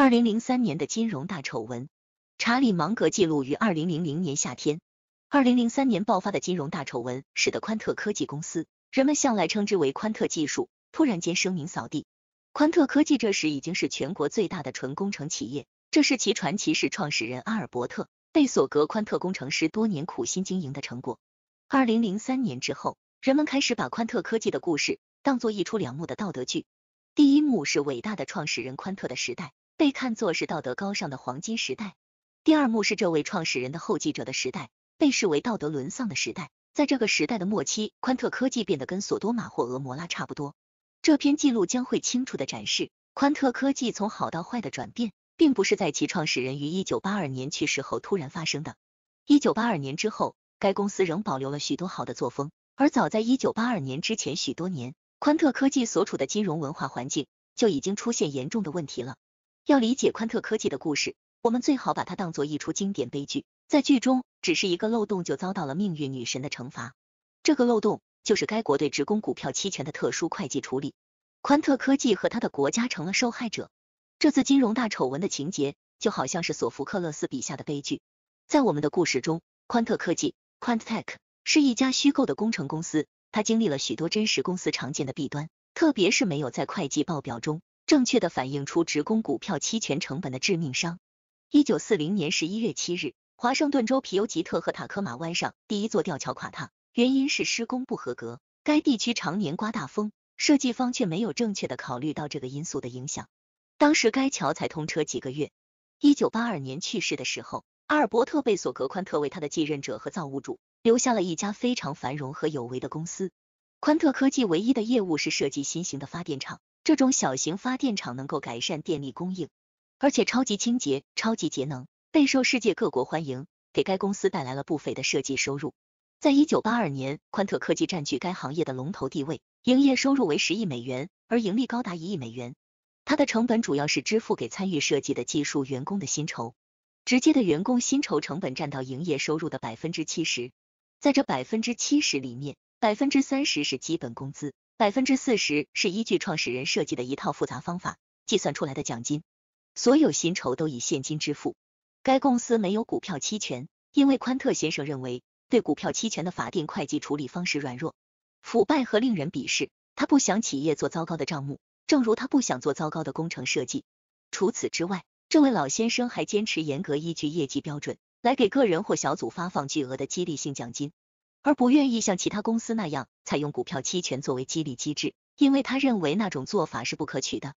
二零零三年的金融大丑闻，查理芒格记录于二零零零年夏天。二零零三年爆发的金融大丑闻，使得宽特科技公司，人们向来称之为宽特技术，突然间声名扫地。宽特科技这时已经是全国最大的纯工程企业，这是其传奇式创始人阿尔伯特贝索格宽特工程师多年苦心经营的成果。二零零三年之后，人们开始把宽特科技的故事当作一出两幕的道德剧。第一幕是伟大的创始人宽特的时代。被看作是道德高尚的黄金时代。第二幕是这位创始人的后继者的时代，被视为道德沦丧的时代。在这个时代的末期，宽特科技变得跟索多玛或俄摩拉差不多。这篇记录将会清楚的展示宽特科技从好到坏的转变，并不是在其创始人于一九八二年去世后突然发生的。一九八二年之后，该公司仍保留了许多好的作风，而早在一九八二年之前许多年，宽特科技所处的金融文化环境就已经出现严重的问题了。要理解宽特科技的故事，我们最好把它当做一出经典悲剧。在剧中，只是一个漏洞就遭到了命运女神的惩罚。这个漏洞就是该国对职工股票期权的特殊会计处理。宽特科技和他的国家成了受害者。这次金融大丑闻的情节就好像是索福克勒斯笔下的悲剧。在我们的故事中，宽特科技 （Quant Tech） 是一家虚构的工程公司，它经历了许多真实公司常见的弊端，特别是没有在会计报表中。正确的反映出职工股票期权成本的致命伤。一九四零年十一月七日，华盛顿州皮尤吉特和塔科马湾上第一座吊桥垮塌，原因是施工不合格。该地区常年刮大风，设计方却没有正确的考虑到这个因素的影响。当时该桥才通车几个月。一九八二年去世的时候，阿尔伯特·贝索格·宽特为他的继任者和造物主留下了一家非常繁荣和有为的公司。宽特科技唯一的业务是设计新型的发电厂。这种小型发电厂能够改善电力供应，而且超级清洁、超级节能，备受世界各国欢迎，给该公司带来了不菲的设计收入。在一九八二年，宽特科技占据该行业的龙头地位，营业收入为十亿美元，而盈利高达一亿美元。它的成本主要是支付给参与设计的技术员工的薪酬，直接的员工薪酬成本占到营业收入的百分之七十，在这百分之七十里面，百分之三十是基本工资。百分之四十是依据创始人设计的一套复杂方法计算出来的奖金，所有薪酬都以现金支付。该公司没有股票期权，因为宽特先生认为对股票期权的法定会计处理方式软弱、腐败和令人鄙视。他不想企业做糟糕的账目，正如他不想做糟糕的工程设计。除此之外，这位老先生还坚持严格依据业绩标准来给个人或小组发放巨额的激励性奖金。而不愿意像其他公司那样采用股票期权作为激励机制，因为他认为那种做法是不可取的。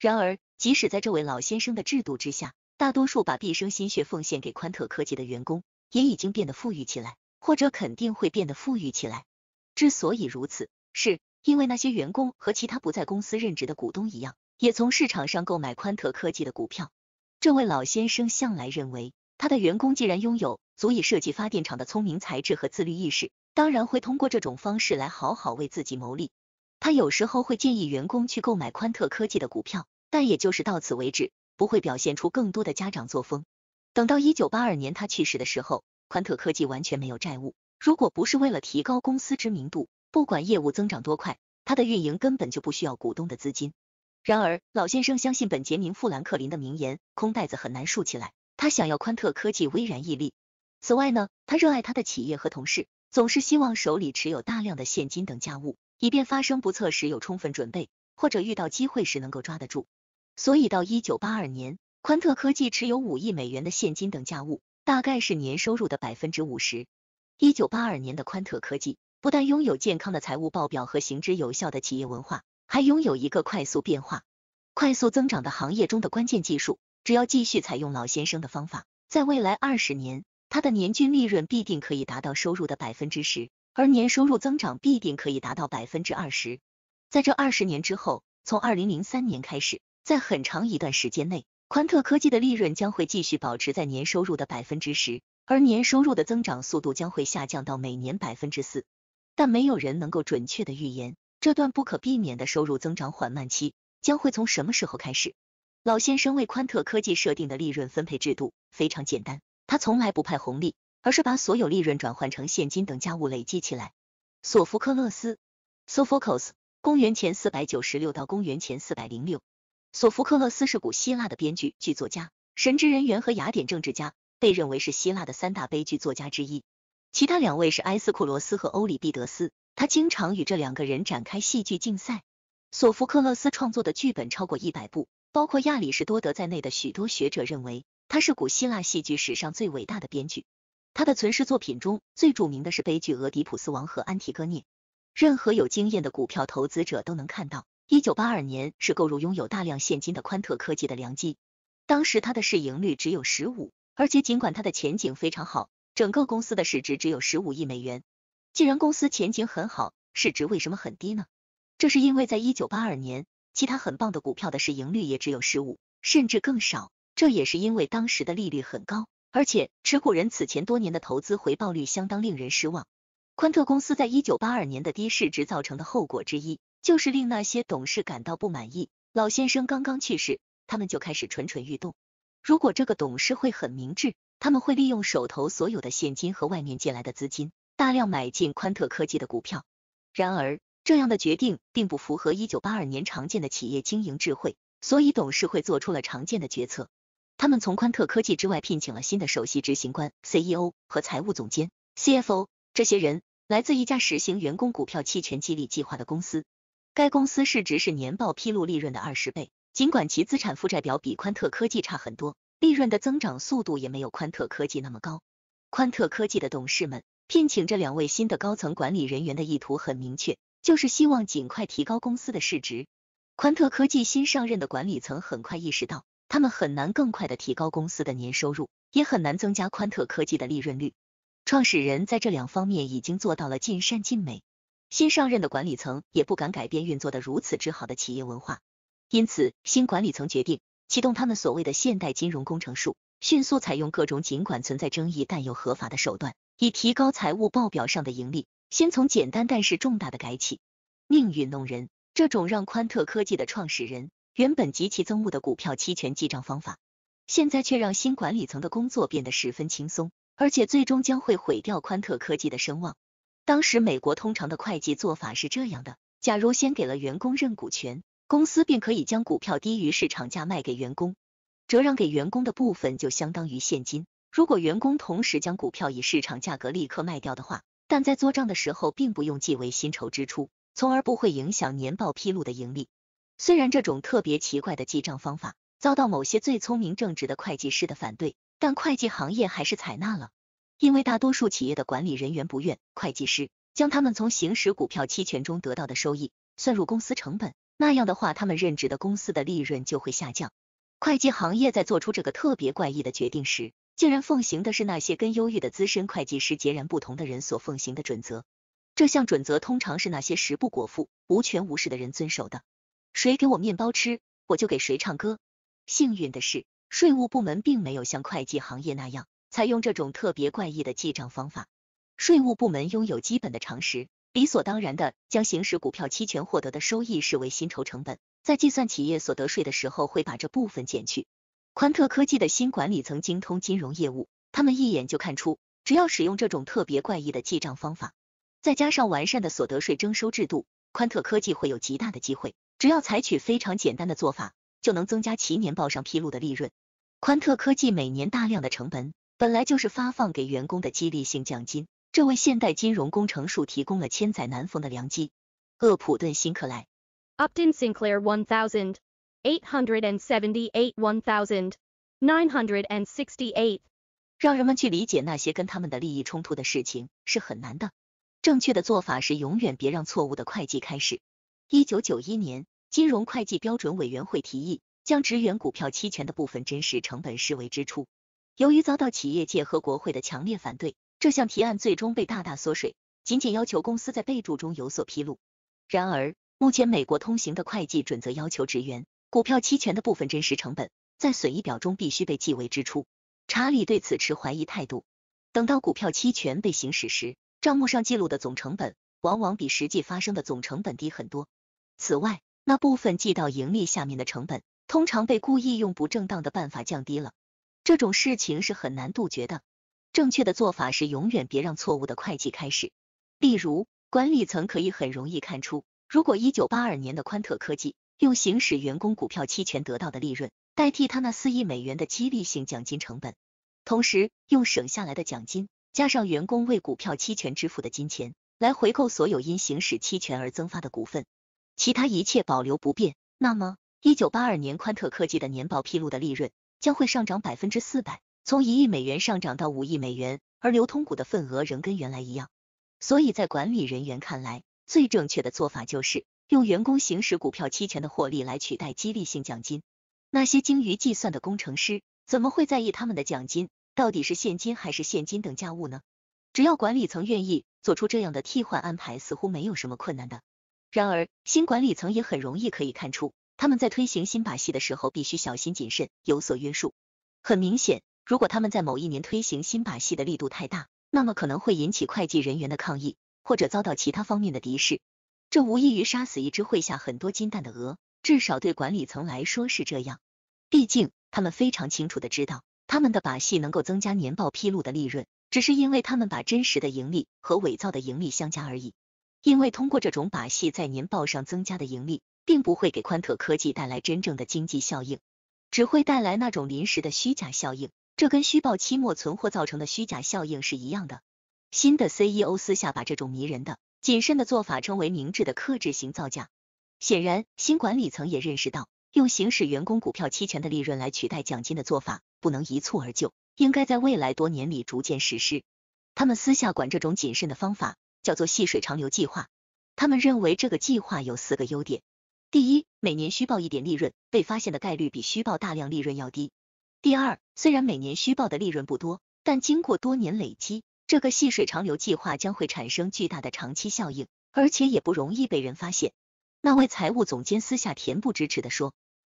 然而，即使在这位老先生的制度之下，大多数把毕生心血奉献给宽特科技的员工也已经变得富裕起来，或者肯定会变得富裕起来。之所以如此，是因为那些员工和其他不在公司任职的股东一样，也从市场上购买宽特科技的股票。这位老先生向来认为。他的员工既然拥有足以设计发电厂的聪明才智和自律意识，当然会通过这种方式来好好为自己谋利。他有时候会建议员工去购买宽特科技的股票，但也就是到此为止，不会表现出更多的家长作风。等到一九八二年他去世的时候，宽特科技完全没有债务。如果不是为了提高公司知名度，不管业务增长多快，他的运营根本就不需要股东的资金。然而，老先生相信本杰明·富兰克林的名言：“空袋子很难竖起来。”他想要宽特科技巍然屹立。此外呢，他热爱他的企业和同事，总是希望手里持有大量的现金等价物，以便发生不测时有充分准备，或者遇到机会时能够抓得住。所以到一九八二年，宽特科技持有五亿美元的现金等价物，大概是年收入的百分之五十。一九八二年的宽特科技不但拥有健康的财务报表和行之有效的企业文化，还拥有一个快速变化、快速增长的行业中的关键技术。只要继续采用老先生的方法，在未来二十年，他的年均利润必定可以达到收入的百分之十，而年收入增长必定可以达到百分之二十。在这二十年之后，从二零零三年开始，在很长一段时间内，宽特科技的利润将会继续保持在年收入的百分之十，而年收入的增长速度将会下降到每年百分之四。但没有人能够准确的预言，这段不可避免的收入增长缓慢期将会从什么时候开始。老先生为宽特科技设定的利润分配制度非常简单，他从来不派红利，而是把所有利润转换成现金等价物累积起来。索福克勒斯 （Sophocles，公元前四百九十六到公元前四百零六），索福克勒斯是古希腊的编剧、剧作家、神职人员和雅典政治家，被认为是希腊的三大悲剧作家之一，其他两位是埃斯库罗斯和欧里庇得斯。他经常与这两个人展开戏剧竞赛。索福克勒斯创作的剧本超过一百部。包括亚里士多德在内的许多学者认为，他是古希腊戏剧史上最伟大的编剧。他的存世作品中最著名的是悲剧《俄狄浦斯王》和《安提戈涅》。任何有经验的股票投资者都能看到，一九八二年是购入拥有大量现金的宽特科技的良机。当时它的市盈率只有十五，而且尽管它的前景非常好，整个公司的市值只有十五亿美元。既然公司前景很好，市值为什么很低呢？这是因为在一九八二年。其他很棒的股票的市盈率也只有十五，甚至更少。这也是因为当时的利率很高，而且持股人此前多年的投资回报率相当令人失望。宽特公司在一九八二年的低市值造成的后果之一，就是令那些董事感到不满意。老先生刚刚去世，他们就开始蠢蠢欲动。如果这个董事会很明智，他们会利用手头所有的现金和外面借来的资金，大量买进宽特科技的股票。然而，这样的决定并不符合一九八二年常见的企业经营智慧，所以董事会做出了常见的决策。他们从宽特科技之外聘请了新的首席执行官 CEO 和财务总监 CFO。这些人来自一家实行员工股票期权激励计划的公司，该公司市值是年报披露利润的二十倍。尽管其资产负债表比宽特科技差很多，利润的增长速度也没有宽特科技那么高。宽特科技的董事们聘请这两位新的高层管理人员的意图很明确。就是希望尽快提高公司的市值。宽特科技新上任的管理层很快意识到，他们很难更快的提高公司的年收入，也很难增加宽特科技的利润率。创始人在这两方面已经做到了尽善尽美，新上任的管理层也不敢改变运作的如此之好的企业文化。因此，新管理层决定启动他们所谓的现代金融工程术，迅速采用各种尽管存在争议但又合法的手段，以提高财务报表上的盈利。先从简单但是重大的改起。命运弄人，这种让宽特科技的创始人原本极其憎恶的股票期权记账方法，现在却让新管理层的工作变得十分轻松，而且最终将会毁掉宽特科技的声望。当时美国通常的会计做法是这样的：假如先给了员工认股权，公司便可以将股票低于市场价卖给员工，折让给员工的部分就相当于现金。如果员工同时将股票以市场价格立刻卖掉的话。但在做账的时候，并不用记为薪酬支出，从而不会影响年报披露的盈利。虽然这种特别奇怪的记账方法遭到某些最聪明正直的会计师的反对，但会计行业还是采纳了，因为大多数企业的管理人员不愿会计师将他们从行使股票期权中得到的收益算入公司成本。那样的话，他们任职的公司的利润就会下降。会计行业在做出这个特别怪异的决定时。竟然奉行的是那些跟忧郁的资深会计师截然不同的人所奉行的准则，这项准则通常是那些食不果腹、无权无势的人遵守的。谁给我面包吃，我就给谁唱歌。幸运的是，税务部门并没有像会计行业那样采用这种特别怪异的记账方法。税务部门拥有基本的常识，理所当然的将行使股票期权获得的收益视为薪酬成本，在计算企业所得税的时候会把这部分减去。宽特科技的新管理层精通金融业务，他们一眼就看出，只要使用这种特别怪异的记账方法，再加上完善的所得税征收制度，宽特科技会有极大的机会。只要采取非常简单的做法，就能增加其年报上披露的利润。宽特科技每年大量的成本，本来就是发放给员工的激励性奖金，这为现代金融工程术提供了千载难逢的良机。厄普顿·辛克莱，Upton Sinclair One Thousand。8 hundred and seventy eight one thousand nine hundred and sixty eight。让人们去理解那些跟他们的利益冲突的事情是很难的。正确的做法是永远别让错误的会计开始。一九九一年，金融会计标准委员会提议将职员股票期权的部分真实成本视为支出。由于遭到企业界和国会的强烈反对，这项提案最终被大大缩水，仅仅要求公司在备注中有所披露。然而，目前美国通行的会计准则要求职员。股票期权的部分真实成本在损益表中必须被记为支出。查理对此持怀疑态度。等到股票期权被行使时，账目上记录的总成本往往比实际发生的总成本低很多。此外，那部分记到盈利下面的成本，通常被故意用不正当的办法降低了。这种事情是很难杜绝的。正确的做法是永远别让错误的会计开始。例如，管理层可以很容易看出，如果一九八二年的宽特科技。用行使员工股票期权得到的利润代替他那四亿美元的激励性奖金成本，同时用省下来的奖金加上员工为股票期权支付的金钱来回购所有因行使期权而增发的股份，其他一切保留不变。那么，一九八二年宽特科技的年报披露的利润将会上涨百分之四百，从一亿美元上涨到五亿美元，而流通股的份额仍跟原来一样。所以在管理人员看来，最正确的做法就是。用员工行使股票期权的获利来取代激励性奖金，那些精于计算的工程师怎么会在意他们的奖金到底是现金还是现金等价物呢？只要管理层愿意做出这样的替换安排，似乎没有什么困难的。然而，新管理层也很容易可以看出，他们在推行新把戏的时候必须小心谨慎，有所约束。很明显，如果他们在某一年推行新把戏的力度太大，那么可能会引起会计人员的抗议，或者遭到其他方面的敌视。这无异于杀死一只会下很多金蛋的鹅，至少对管理层来说是这样。毕竟，他们非常清楚的知道，他们的把戏能够增加年报披露的利润，只是因为他们把真实的盈利和伪造的盈利相加而已。因为通过这种把戏在年报上增加的盈利，并不会给宽特科技带来真正的经济效应，只会带来那种临时的虚假效应。这跟虚报期末存货造成的虚假效应是一样的。新的 CEO 私下把这种迷人的。谨慎的做法称为明智的克制型造假。显然，新管理层也认识到，用行使员工股票期权的利润来取代奖金的做法不能一蹴而就，应该在未来多年里逐渐实施。他们私下管这种谨慎的方法叫做“细水长流计划”。他们认为这个计划有四个优点：第一，每年虚报一点利润，被发现的概率比虚报大量利润要低；第二，虽然每年虚报的利润不多，但经过多年累积。这个细水长流计划将会产生巨大的长期效应，而且也不容易被人发现。那位财务总监私下恬不知耻的说：“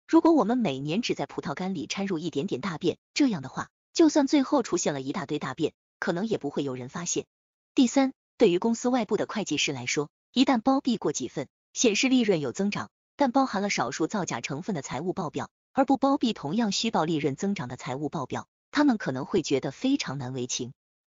如果我们每年只在葡萄干里掺入一点点大便，这样的话，就算最后出现了一大堆大便，可能也不会有人发现。”第三，对于公司外部的会计师来说，一旦包庇过几份显示利润有增长但包含了少数造假成分的财务报表，而不包庇同样虚报利润增长的财务报表，他们可能会觉得非常难为情。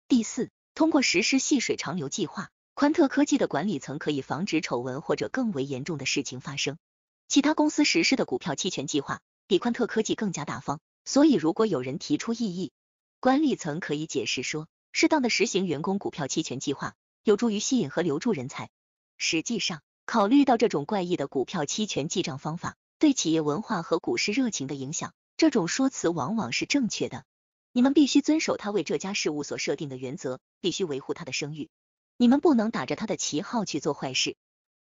第四，通过实施“细水长流”计划，宽特科技的管理层可以防止丑闻或者更为严重的事情发生。其他公司实施的股票期权计划比宽特科技更加大方，所以如果有人提出异议，管理层可以解释说，适当的实行员工股票期权计划有助于吸引和留住人才。实际上，考虑到这种怪异的股票期权记账方法对企业文化和股市热情的影响，这种说辞往往是正确的。你们必须遵守他为这家事务所设定的原则，必须维护他的声誉。你们不能打着他的旗号去做坏事。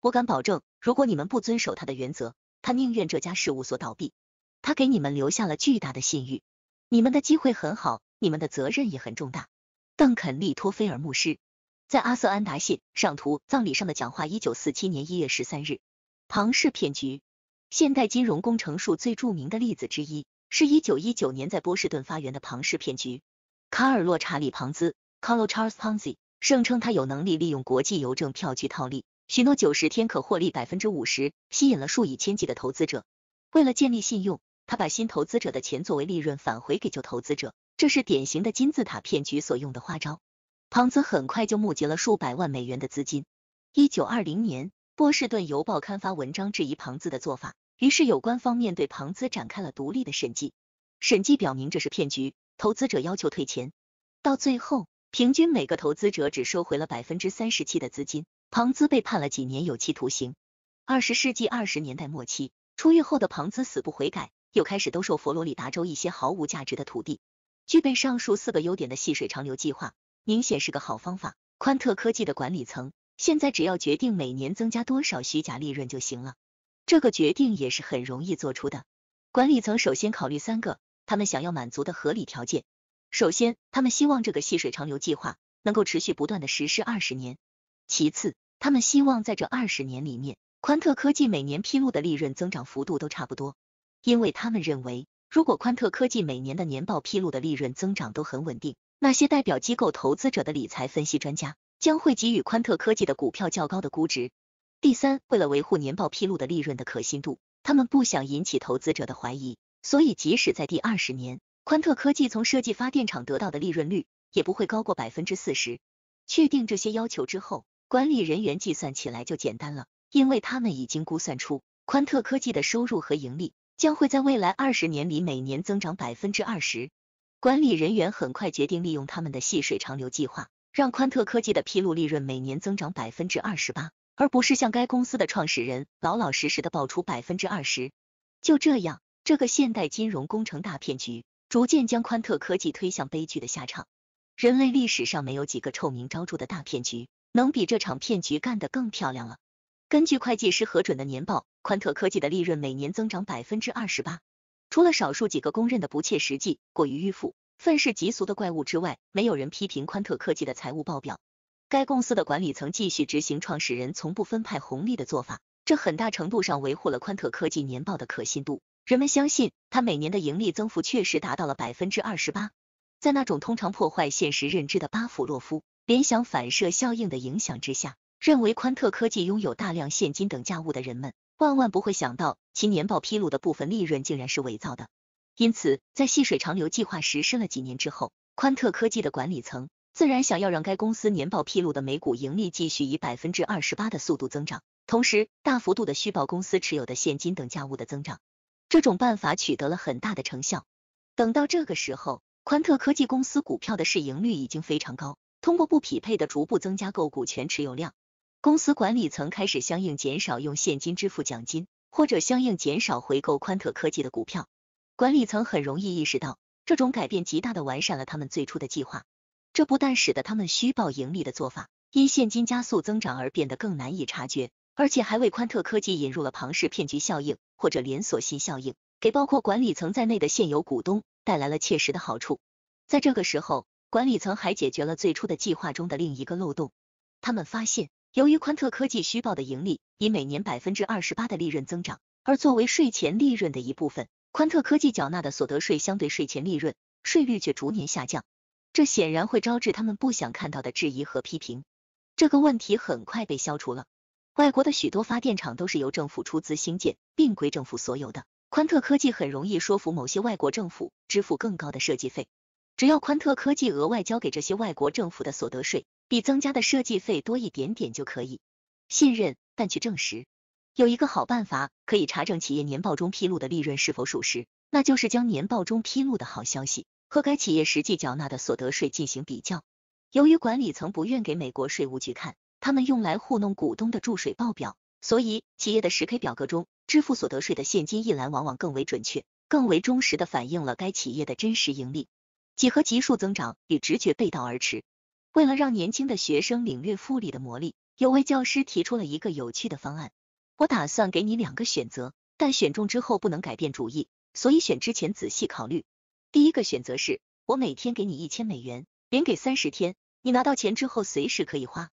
我敢保证，如果你们不遵守他的原则，他宁愿这家事务所倒闭。他给你们留下了巨大的信誉。你们的机会很好，你们的责任也很重大。邓肯利托菲尔牧师在阿瑟安达信上图葬礼上的讲话，一九四七年一月十三日。庞氏骗局，现代金融工程术最著名的例子之一。是一九一九年在波士顿发源的庞氏骗局，卡尔洛查理庞兹 （Carlo Charles Ponzi） 声称他有能力利用国际邮政票据套利，许诺九十天可获利百分之五十，吸引了数以千计的投资者。为了建立信用，他把新投资者的钱作为利润返回给旧投资者，这是典型的金字塔骗局所用的花招。庞兹很快就募集了数百万美元的资金。一九二零年，波士顿邮报刊发文章质疑庞兹的做法。于是，有关方面对庞兹展开了独立的审计，审计表明这是骗局，投资者要求退钱，到最后，平均每个投资者只收回了百分之三十七的资金，庞兹被判了几年有期徒刑。二十世纪二十年代末期，出狱后的庞兹死不悔改，又开始兜售佛罗里达州一些毫无价值的土地。具备上述四个优点的细水长流计划，明显是个好方法。宽特科技的管理层现在只要决定每年增加多少虚假利润就行了。这个决定也是很容易做出的。管理层首先考虑三个他们想要满足的合理条件。首先，他们希望这个细水长流计划能够持续不断的实施二十年。其次，他们希望在这二十年里面，宽特科技每年披露的利润增长幅度都差不多。因为他们认为，如果宽特科技每年的年报披露的利润增长都很稳定，那些代表机构投资者的理财分析专家将会给予宽特科技的股票较高的估值。第三，为了维护年报披露的利润的可信度，他们不想引起投资者的怀疑，所以即使在第二十年，宽特科技从设计发电厂得到的利润率也不会高过百分之四十。确定这些要求之后，管理人员计算起来就简单了，因为他们已经估算出宽特科技的收入和盈利将会在未来二十年里每年增长百分之二十。管理人员很快决定利用他们的细水长流计划，让宽特科技的披露利润每年增长百分之二十八。而不是向该公司的创始人老老实实的报出百分之二十。就这样，这个现代金融工程大骗局逐渐将宽特科技推向悲剧的下场。人类历史上没有几个臭名昭著的大骗局能比这场骗局干得更漂亮了。根据会计师核准的年报，宽特科技的利润每年增长百分之二十八。除了少数几个公认的不切实际、过于迂腐、愤世嫉俗的怪物之外，没有人批评宽特科技的财务报表。该公司的管理层继续执行创始人从不分派红利的做法，这很大程度上维护了宽特科技年报的可信度。人们相信，它每年的盈利增幅确实达到了百分之二十八。在那种通常破坏现实认知的巴甫洛夫联想反射效应的影响之下，认为宽特科技拥有大量现金等价物的人们，万万不会想到其年报披露的部分利润竟然是伪造的。因此，在细水长流计划实施了几年之后，宽特科技的管理层。自然想要让该公司年报披露的每股盈利继续以百分之二十八的速度增长，同时大幅度的虚报公司持有的现金等价物的增长。这种办法取得了很大的成效。等到这个时候，宽特科技公司股票的市盈率已经非常高。通过不匹配的逐步增加购股权持有量，公司管理层开始相应减少用现金支付奖金，或者相应减少回购宽特科技的股票。管理层很容易意识到，这种改变极大的完善了他们最初的计划。这不但使得他们虚报盈利的做法因现金加速增长而变得更难以察觉，而且还为宽特科技引入了庞氏骗局效应或者连锁性效应，给包括管理层在内的现有股东带来了切实的好处。在这个时候，管理层还解决了最初的计划中的另一个漏洞。他们发现，由于宽特科技虚报的盈利以每年百分之二十八的利润增长，而作为税前利润的一部分，宽特科技缴纳的所得税相对税前利润税率却逐年下降。这显然会招致他们不想看到的质疑和批评。这个问题很快被消除了。外国的许多发电厂都是由政府出资兴建，并归政府所有的。宽特科技很容易说服某些外国政府支付更高的设计费，只要宽特科技额外交给这些外国政府的所得税比增加的设计费多一点点就可以。信任，但去证实。有一个好办法可以查证企业年报中披露的利润是否属实，那就是将年报中披露的好消息。和该企业实际缴纳的所得税进行比较。由于管理层不愿给美国税务局看他们用来糊弄股东的注水报表，所以企业的十 K 表格中支付所得税的现金一栏往往更为准确、更为忠实的反映了该企业的真实盈利。几何级数增长与直觉背道而驰。为了让年轻的学生领略复利的魔力，有位教师提出了一个有趣的方案。我打算给你两个选择，但选中之后不能改变主意，所以选之前仔细考虑。第一个选择是我每天给你一千美元，连给三十天，你拿到钱之后随时可以花。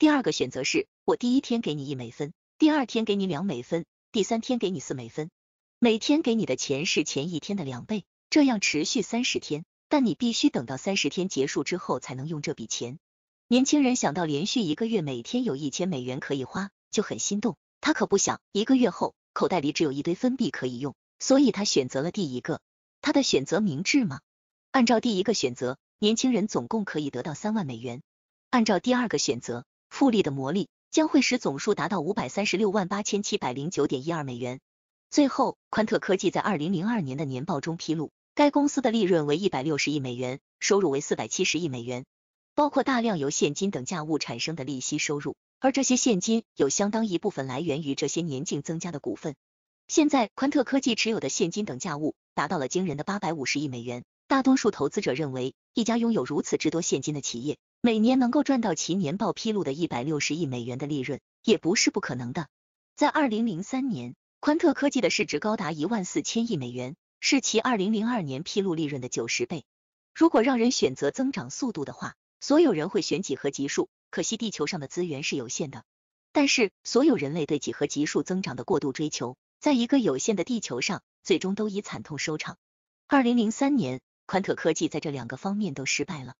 第二个选择是我第一天给你一美分，第二天给你两美分，第三天给你四美分，每天给你的钱是前一天的两倍，这样持续三十天，但你必须等到三十天结束之后才能用这笔钱。年轻人想到连续一个月每天有一千美元可以花，就很心动。他可不想一个月后口袋里只有一堆分币可以用，所以他选择了第一个。他的选择明智吗？按照第一个选择，年轻人总共可以得到三万美元；按照第二个选择，复利的魔力将会使总数达到五百三十六万八千七百零九点一二美元。最后，宽特科技在二零零二年的年报中披露，该公司的利润为一百六十亿美元，收入为四百七十亿美元，包括大量由现金等价物产生的利息收入，而这些现金有相当一部分来源于这些年净增加的股份。现在，宽特科技持有的现金等价物。达到了惊人的八百五十亿美元。大多数投资者认为，一家拥有如此之多现金的企业，每年能够赚到其年报披露的一百六十亿美元的利润，也不是不可能的。在二零零三年，宽特科技的市值高达一万四千亿美元，是其二零零二年披露利润的九十倍。如果让人选择增长速度的话，所有人会选几何级数。可惜地球上的资源是有限的，但是所有人类对几何级数增长的过度追求。在一个有限的地球上，最终都以惨痛收场。二零零三年，宽特科技在这两个方面都失败了。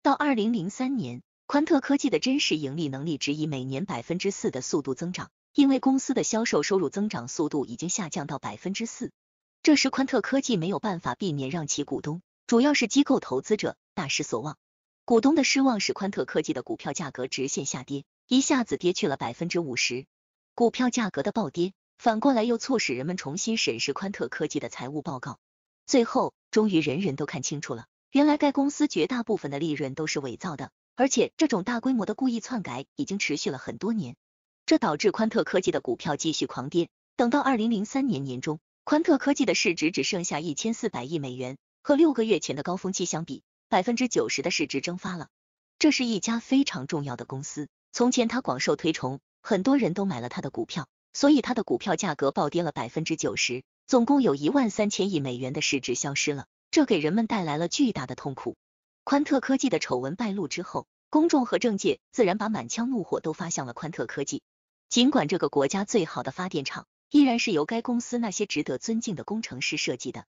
到二零零三年，宽特科技的真实盈利能力只以每年百分之四的速度增长，因为公司的销售收入增长速度已经下降到百分之四。这时，宽特科技没有办法避免让其股东，主要是机构投资者大失所望。股东的失望使宽特科技的股票价格直线下跌，一下子跌去了百分之五十。股票价格的暴跌。反过来又促使人们重新审视宽特科技的财务报告，最后终于人人都看清楚了，原来该公司绝大部分的利润都是伪造的，而且这种大规模的故意篡改已经持续了很多年。这导致宽特科技的股票继续狂跌。等到二零零三年年中，宽特科技的市值只剩下一千四百亿美元，和六个月前的高峰期相比，百分之九十的市值蒸发了。这是一家非常重要的公司，从前它广受推崇，很多人都买了它的股票。所以，它的股票价格暴跌了百分之九十，总共有一万三千亿美元的市值消失了，这给人们带来了巨大的痛苦。宽特科技的丑闻败露之后，公众和政界自然把满腔怒火都发向了宽特科技。尽管这个国家最好的发电厂依然是由该公司那些值得尊敬的工程师设计的，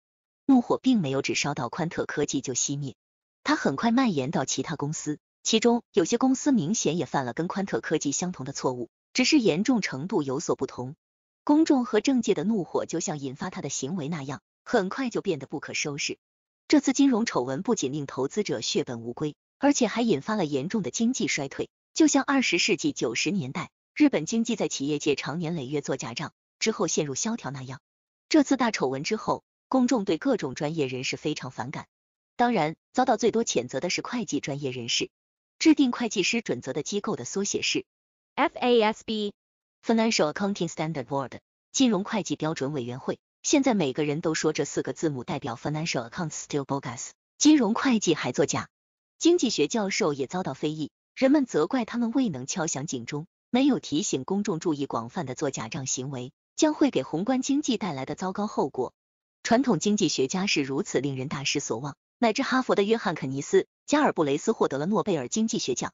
怒火并没有只烧到宽特科技就熄灭，它很快蔓延到其他公司，其中有些公司明显也犯了跟宽特科技相同的错误。只是严重程度有所不同，公众和政界的怒火就像引发他的行为那样，很快就变得不可收拾。这次金融丑闻不仅令投资者血本无归，而且还引发了严重的经济衰退，就像二十世纪九十年代日本经济在企业界常年累月做假账之后陷入萧条那样。这次大丑闻之后，公众对各种专业人士非常反感，当然遭到最多谴责的是会计专业人士，制定会计师准则的机构的缩写是。FASB Financial Accounting Standard Board 金融会计标准委员会。现在每个人都说这四个字母代表 Financial a c c o u n t s s t i l l b o g u s 金融会计还作假，经济学教授也遭到非议，人们责怪他们未能敲响警钟，没有提醒公众注意广泛的做假账行为将会给宏观经济带来的糟糕后果。传统经济学家是如此令人大失所望，乃至哈佛的约翰肯尼斯加尔布雷斯获得了诺贝尔经济学奖。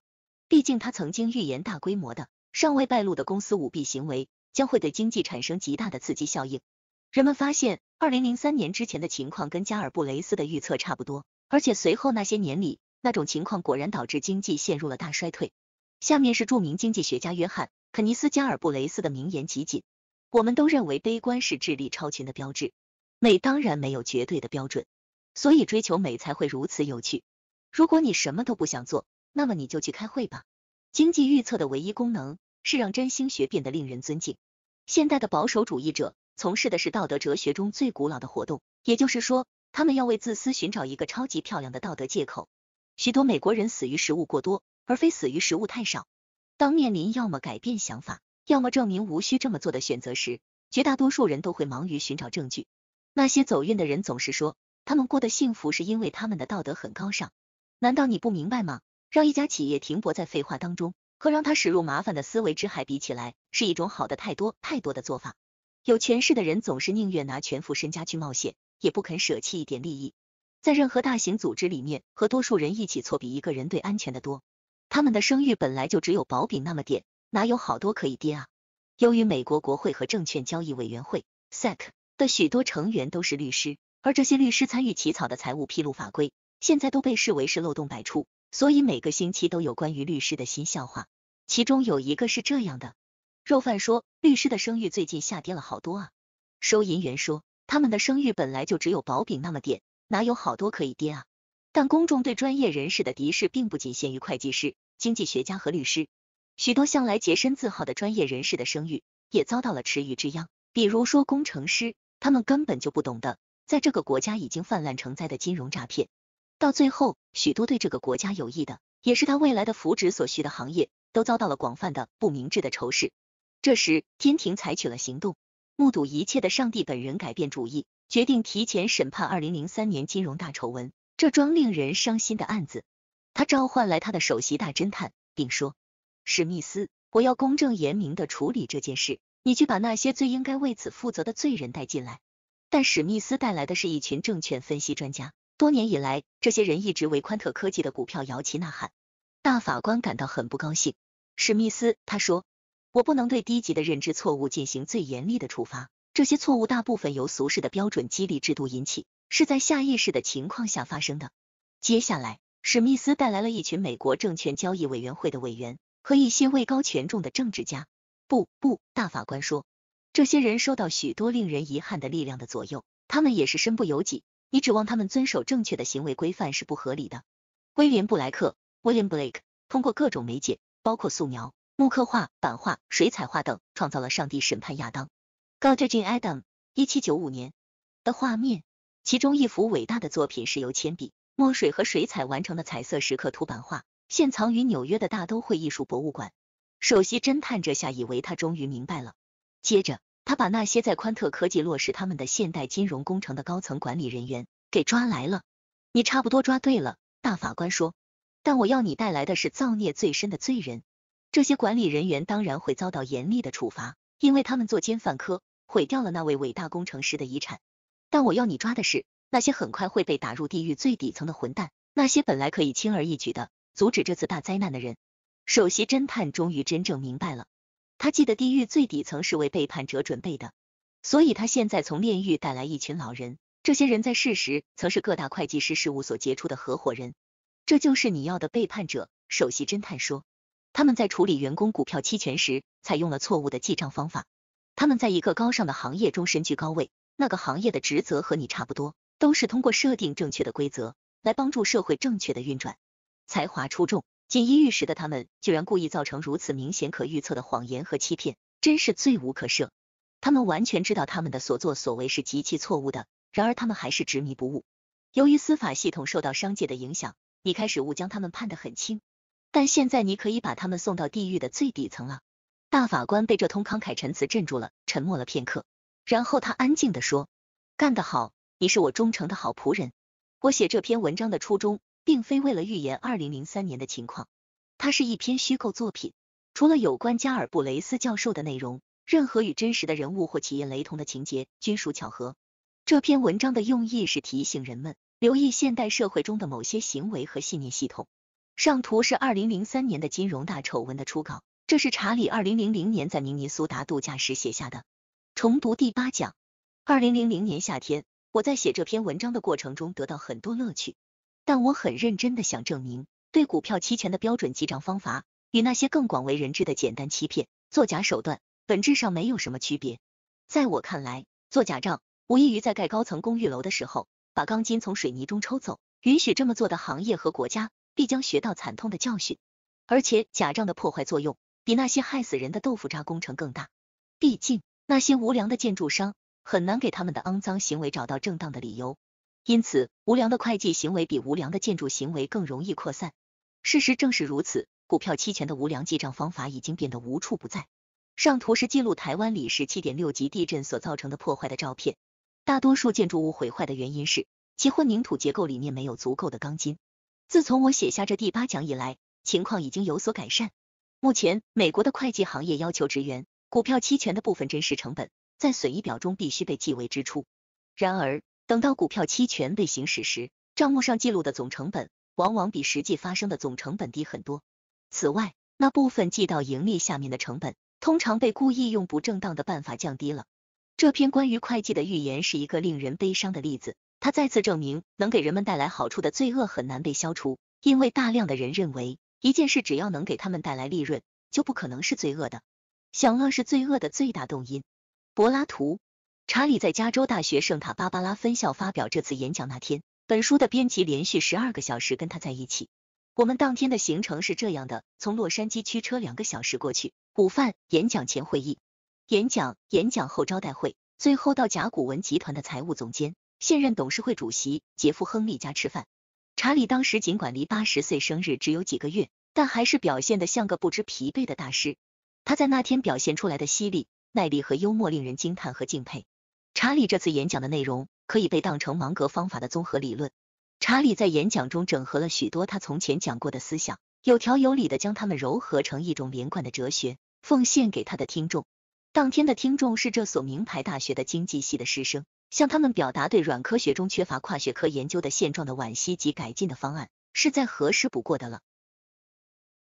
毕竟他曾经预言大规模的尚未败露的公司舞弊行为将会对经济产生极大的刺激效应。人们发现二零零三年之前的情况跟加尔布雷斯的预测差不多，而且随后那些年里那种情况果然导致经济陷入了大衰退。下面是著名经济学家约翰·肯尼斯·加尔布雷斯的名言集锦：我们都认为悲观是智力超群的标志。美当然没有绝对的标准，所以追求美才会如此有趣。如果你什么都不想做。那么你就去开会吧。经济预测的唯一功能是让占星学变得令人尊敬。现代的保守主义者从事的是道德哲学中最古老的活动，也就是说，他们要为自私寻找一个超级漂亮的道德借口。许多美国人死于食物过多，而非死于食物太少。当面临要么改变想法，要么证明无需这么做的选择时，绝大多数人都会忙于寻找证据。那些走运的人总是说，他们过得幸福是因为他们的道德很高尚。难道你不明白吗？让一家企业停泊在废话当中，和让他驶入麻烦的思维之海比起来，是一种好的太多太多的做法。有权势的人总是宁愿拿全副身家去冒险，也不肯舍弃一点利益。在任何大型组织里面，和多数人一起错比一个人对安全的多。他们的声誉本来就只有薄饼那么点，哪有好多可以跌啊？由于美国国会和证券交易委员会 （SEC） 的许多成员都是律师，而这些律师参与起草的财务披露法规，现在都被视为是漏洞百出。所以每个星期都有关于律师的新笑话，其中有一个是这样的：肉贩说，律师的声誉最近下跌了好多啊。收银员说，他们的声誉本来就只有薄饼那么点，哪有好多可以跌啊？但公众对专业人士的敌视并不仅限于会计师、经济学家和律师，许多向来洁身自好的专业人士的声誉也遭到了池鱼之殃。比如说工程师，他们根本就不懂得在这个国家已经泛滥成灾的金融诈骗。到最后，许多对这个国家有益的，也是他未来的福祉所需的行业，都遭到了广泛的不明智的仇视。这时，天庭采取了行动。目睹一切的上帝本人改变主意，决定提前审判二零零三年金融大丑闻这桩令人伤心的案子。他召唤来他的首席大侦探，并说：“史密斯，我要公正严明的处理这件事。你去把那些最应该为此负责的罪人带进来。”但史密斯带来的是一群证券分析专家。多年以来，这些人一直为宽特科技的股票摇旗呐喊。大法官感到很不高兴。史密斯他说：“我不能对低级的认知错误进行最严厉的处罚，这些错误大部分由俗世的标准激励制度引起，是在下意识的情况下发生的。”接下来，史密斯带来了一群美国证券交易委员会的委员和一些位高权重的政治家。不不，大法官说，这些人受到许多令人遗憾的力量的左右，他们也是身不由己。你指望他们遵守正确的行为规范是不合理的。威廉布莱克，William Blake，通过各种媒介，包括素描、木刻画、版画、水彩画等，创造了《上帝审判亚当 g o r d Jean Adam，一七九五年）的画面。其中一幅伟大的作品是由铅笔、墨水和水彩完成的彩色石刻图版画，现藏于纽约的大都会艺术博物馆。首席侦探这下以为他终于明白了。接着。他把那些在宽特科技落实他们的现代金融工程的高层管理人员给抓来了。你差不多抓对了，大法官说。但我要你带来的是造孽最深的罪人。这些管理人员当然会遭到严厉的处罚，因为他们做奸犯科，毁掉了那位伟大工程师的遗产。但我要你抓的是那些很快会被打入地狱最底层的混蛋。那些本来可以轻而易举的阻止这次大灾难的人。首席侦探终于真正明白了。他记得地狱最底层是为背叛者准备的，所以他现在从炼狱带来一群老人。这些人在世时曾是各大会计师事务所杰出的合伙人，这就是你要的背叛者。首席侦探说，他们在处理员工股票期权时采用了错误的记账方法。他们在一个高尚的行业中身居高位，那个行业的职责和你差不多，都是通过设定正确的规则来帮助社会正确的运转。才华出众。锦衣玉食的他们，居然故意造成如此明显可预测的谎言和欺骗，真是罪无可赦。他们完全知道他们的所作所为是极其错误的，然而他们还是执迷不悟。由于司法系统受到商界的影响，你开始误将他们判得很轻。但现在你可以把他们送到地狱的最底层了。大法官被这通慷慨陈词镇住了，沉默了片刻，然后他安静的说：“干得好，你是我忠诚的好仆人。我写这篇文章的初衷。”并非为了预言二零零三年的情况，它是一篇虚构作品。除了有关加尔布雷斯教授的内容，任何与真实的人物或企业雷同的情节均属巧合。这篇文章的用意是提醒人们留意现代社会中的某些行为和信念系统。上图是二零零三年的金融大丑闻的初稿，这是查理二零零零年在明尼苏达度假时写下的。重读第八讲，二零零零年夏天，我在写这篇文章的过程中得到很多乐趣。但我很认真的想证明，对股票期权的标准记账方法与那些更广为人知的简单欺骗、作假手段，本质上没有什么区别。在我看来，做假账无异于在盖高层公寓楼的时候，把钢筋从水泥中抽走。允许这么做的行业和国家，必将学到惨痛的教训。而且，假账的破坏作用比那些害死人的豆腐渣工程更大。毕竟，那些无良的建筑商很难给他们的肮脏行为找到正当的理由。因此，无良的会计行为比无良的建筑行为更容易扩散。事实正是如此。股票期权的无良记账方法已经变得无处不在。上图是记录台湾里氏七点六级地震所造成的破坏的照片。大多数建筑物毁坏的原因是其混凝土结构里面没有足够的钢筋。自从我写下这第八讲以来，情况已经有所改善。目前，美国的会计行业要求职员股票期权的部分真实成本在损益表中必须被记为支出。然而，等到股票期权被行使时，账目上记录的总成本往往比实际发生的总成本低很多。此外，那部分记到盈利下面的成本，通常被故意用不正当的办法降低了。这篇关于会计的预言是一个令人悲伤的例子，它再次证明，能给人们带来好处的罪恶很难被消除，因为大量的人认为，一件事只要能给他们带来利润，就不可能是罪恶的。享乐是罪恶的最大动因，柏拉图。查理在加州大学圣塔芭芭拉分校发表这次演讲那天，本书的编辑连续十二个小时跟他在一起。我们当天的行程是这样的：从洛杉矶驱车两个小时过去，午饭，演讲前会议，演讲，演讲后招待会，最后到甲骨文集团的财务总监、现任董事会主席杰夫·亨利家吃饭。查理当时尽管离八十岁生日只有几个月，但还是表现得像个不知疲惫的大师。他在那天表现出来的犀利、耐力和幽默令人惊叹和敬佩。查理这次演讲的内容可以被当成芒格方法的综合理论。查理在演讲中整合了许多他从前讲过的思想，有条有理的将他们糅合成一种连贯的哲学，奉献给他的听众。当天的听众是这所名牌大学的经济系的师生，向他们表达对软科学中缺乏跨学科研究的现状的惋惜及改进的方案，是再合适不过的了。